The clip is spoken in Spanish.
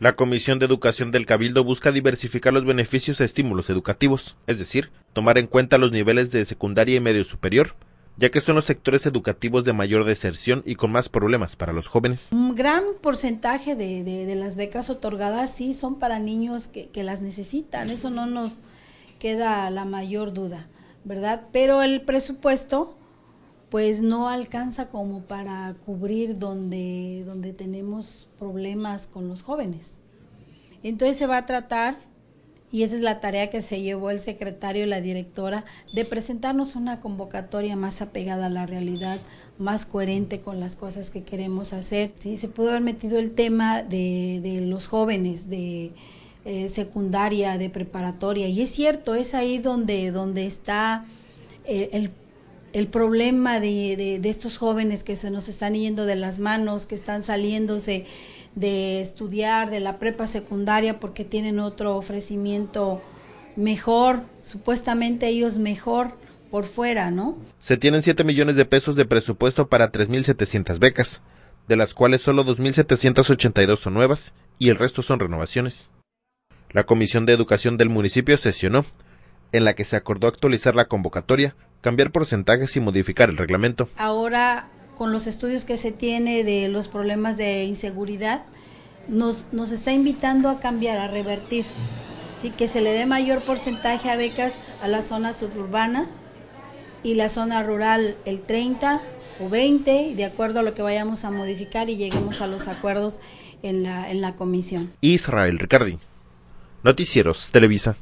La Comisión de Educación del Cabildo busca diversificar los beneficios a estímulos educativos, es decir, tomar en cuenta los niveles de secundaria y medio superior, ya que son los sectores educativos de mayor deserción y con más problemas para los jóvenes. Un gran porcentaje de, las becas otorgadas sí son para niños que, que, las necesitan, eso no nos queda la mayor duda, ¿verdad? Pero el presupuesto pues no alcanza como para cubrir donde, donde tenemos problemas con los jóvenes. Entonces se va a tratar, y esa es la tarea que se llevó el secretario y la directora, de presentarnos una convocatoria más apegada a la realidad, más coherente con las cosas que queremos hacer. Sí, se pudo haber metido el tema de, los jóvenes, de eh, secundaria, de preparatoria, y es cierto, es ahí donde, donde está eh, el, el el problema de, estos jóvenes que se nos están yendo de las manos, que están saliéndose de estudiar de la prepa secundaria porque tienen otro ofrecimiento mejor, supuestamente ellos mejor por fuera, ¿no? Se tienen 7 millones de pesos de presupuesto para 3.700 becas, de las cuales solo 2.782 son nuevas y el resto son renovaciones. La Comisión de Educación del municipio sesionó, en la que se acordó actualizar la convocatoria cambiar porcentajes y modificar el reglamento. Ahora, con los estudios que se tiene de los problemas de inseguridad, nos, nos está invitando a cambiar, a revertir, que se le dé mayor porcentaje a becas a la zona suburbana y la zona rural el 30 o 20, de acuerdo a lo que vayamos a modificar y lleguemos a los acuerdos en la comisión. Israel Ricardi, Noticieros Televisa.